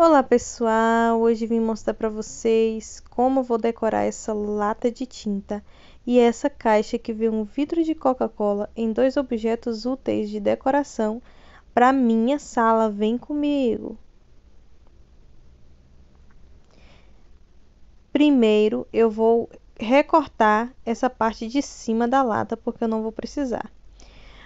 Olá pessoal, hoje vim mostrar para vocês como vou decorar essa lata de tinta e essa caixa que vem um vidro de Coca-Cola em dois objetos úteis de decoração para minha sala, vem comigo! Primeiro eu vou recortar essa parte de cima da lata porque eu não vou precisar.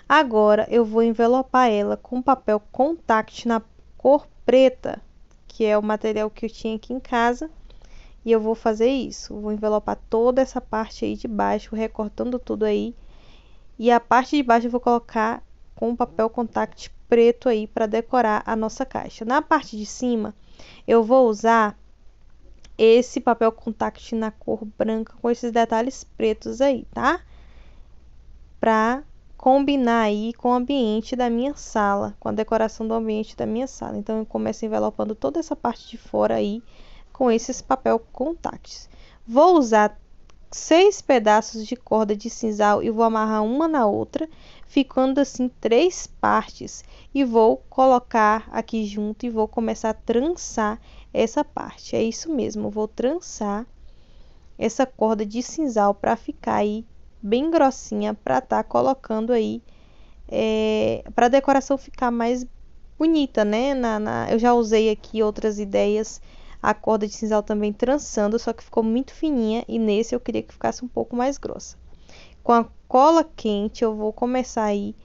Agora eu vou envelopar ela com papel contact na cor preta que é o material que eu tinha aqui em casa. E eu vou fazer isso, vou envelopar toda essa parte aí de baixo, recortando tudo aí. E a parte de baixo eu vou colocar com papel contact preto aí para decorar a nossa caixa. Na parte de cima, eu vou usar esse papel contact na cor branca com esses detalhes pretos aí, tá? Pra combinar aí com o ambiente da minha sala, com a decoração do ambiente da minha sala. Então eu começo envelopando toda essa parte de fora aí com esses papel contacts. Vou usar seis pedaços de corda de cinzal e vou amarrar uma na outra, ficando assim três partes e vou colocar aqui junto e vou começar a trançar essa parte. É isso mesmo, vou trançar essa corda de cinzal para ficar aí bem grossinha para estar tá colocando aí é, para a decoração ficar mais bonita, né? Na, na, eu já usei aqui outras ideias, a corda de cinzel também trançando, só que ficou muito fininha e nesse eu queria que ficasse um pouco mais grossa. Com a cola quente eu vou começar aí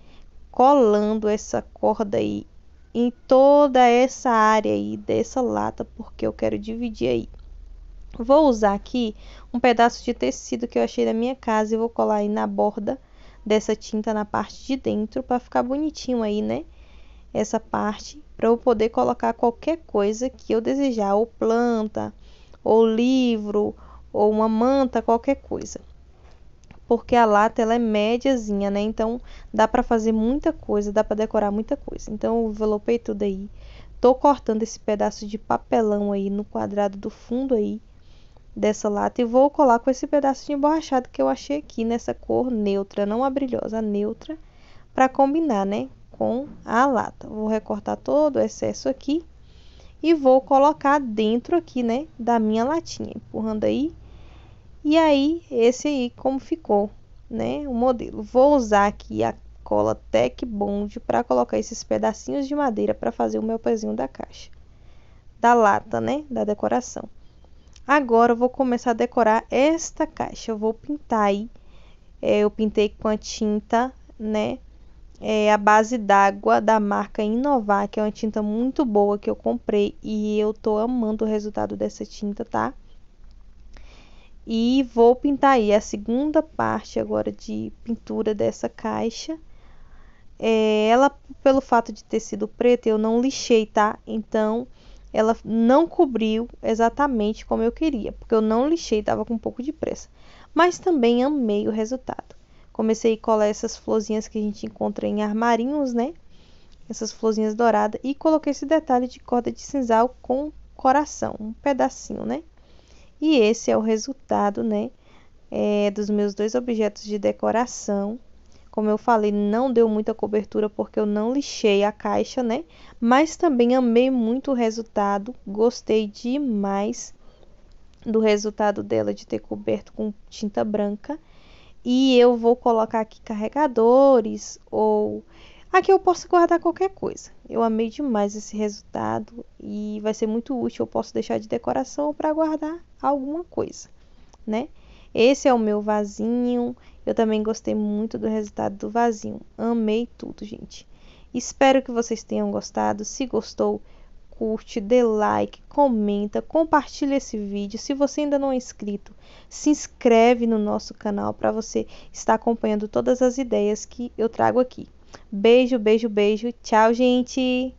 colando essa corda aí em toda essa área aí dessa lata, porque eu quero dividir aí Vou usar aqui um pedaço de tecido que eu achei da minha casa e vou colar aí na borda dessa tinta na parte de dentro para ficar bonitinho aí, né? Essa parte para eu poder colocar qualquer coisa que eu desejar, ou planta, ou livro, ou uma manta, qualquer coisa. Porque a lata ela é médiazinha, né? Então dá para fazer muita coisa, dá para decorar muita coisa. Então eu envelopei tudo aí. Tô cortando esse pedaço de papelão aí no quadrado do fundo aí dessa lata e vou colar com esse pedacinho emborrachado que eu achei aqui nessa cor neutra, não a brilhosa, a neutra, para combinar, né, com a lata. Vou recortar todo o excesso aqui e vou colocar dentro aqui, né, da minha latinha, empurrando aí. E aí, esse aí como ficou, né, o modelo. Vou usar aqui a cola Tec Bond para colocar esses pedacinhos de madeira para fazer o meu pezinho da caixa. Da lata, né, da decoração. Agora eu vou começar a decorar esta caixa. Eu vou pintar aí. É, eu pintei com a tinta, né? É a base d'água da marca Inovar, que é uma tinta muito boa que eu comprei e eu tô amando o resultado dessa tinta, tá? E vou pintar aí a segunda parte agora de pintura dessa caixa. É, ela, pelo fato de ter sido preta, eu não lixei, tá? Então, ela não cobriu exatamente como eu queria, porque eu não lixei, estava com um pouco de pressa. Mas também amei o resultado. Comecei a colar essas florzinhas que a gente encontra em armarinhos, né? Essas florzinhas douradas e coloquei esse detalhe de corda de cinzal com coração, um pedacinho, né? E esse é o resultado, né? É, dos meus dois objetos de decoração como eu falei, não deu muita cobertura porque eu não lixei a caixa, né? Mas também amei muito o resultado, gostei demais do resultado dela de ter coberto com tinta branca. E eu vou colocar aqui carregadores ou aqui eu posso guardar qualquer coisa. Eu amei demais esse resultado e vai ser muito útil, eu posso deixar de decoração ou para guardar alguma coisa, né? Esse é o meu vasinho. Eu também gostei muito do resultado do vasinho. Amei tudo, gente. Espero que vocês tenham gostado. Se gostou, curte, dê like, comenta, compartilha esse vídeo. Se você ainda não é inscrito, se inscreve no nosso canal para você estar acompanhando todas as ideias que eu trago aqui. Beijo, beijo, beijo. Tchau, gente!